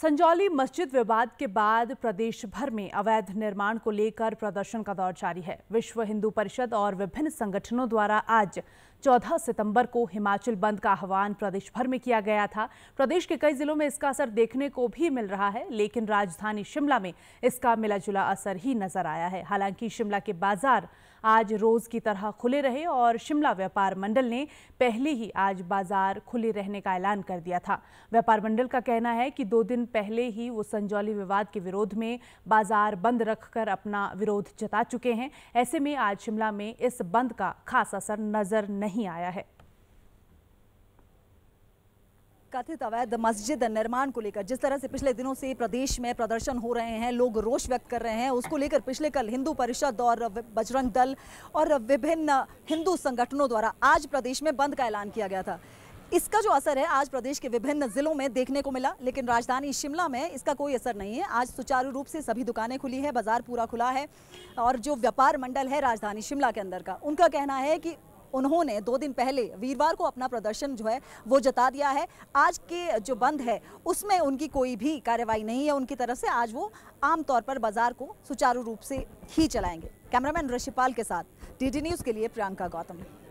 संजौली मस्जिद विवाद के बाद प्रदेश भर में अवैध निर्माण को लेकर प्रदर्शन का दौर जारी है विश्व हिंदू परिषद और विभिन्न संगठनों द्वारा आज 14 सितंबर को हिमाचल बंद का आह्वान प्रदेश भर में किया गया था प्रदेश के कई जिलों में इसका असर देखने को भी मिल रहा है लेकिन राजधानी शिमला में इसका मिला जुला असर ही नजर आया है हालांकि शिमला के बाजार आज रोज की तरह खुले रहे और शिमला व्यापार मंडल ने पहले ही आज बाजार खुले रहने का ऐलान कर दिया था व्यापार मंडल का कहना है कि दो दिन पहले ही वो संजौली विवाद के विरोध में बाजार बंद रखकर अपना विरोध जता चुके हैं ऐसे में आज शिमला में इस बंद का खास असर नजर नहीं नहीं आया है कथित अवैध मस्जिद निर्माण को लेकर जिस तरह से पिछले दिनों से प्रदेश में प्रदर्शन हो रहे हैं लोग रोष व्यक्त कर रहे हैं उसको लेकर पिछले कल हिंदू परिषद और बजरंग दल और विभिन्न हिंदू संगठनों द्वारा आज प्रदेश में बंद का ऐलान किया गया था इसका जो असर है आज प्रदेश के विभिन्न जिलों में देखने को मिला लेकिन राजधानी शिमला में इसका कोई असर नहीं है आज सुचारू रूप से सभी दुकानें खुली है बाजार पूरा खुला है और जो व्यापार मंडल है राजधानी शिमला के अंदर का उनका कहना है कि उन्होंने दो दिन पहले वीरवार को अपना प्रदर्शन जो है वो जता दिया है आज के जो बंद है उसमें उनकी कोई भी कार्यवाही नहीं है उनकी तरफ से आज वो आमतौर पर बाजार को सुचारू रूप से ही चलाएंगे कैमरामैन ऋषिपाल के साथ डी न्यूज़ के लिए प्रियंका गौतम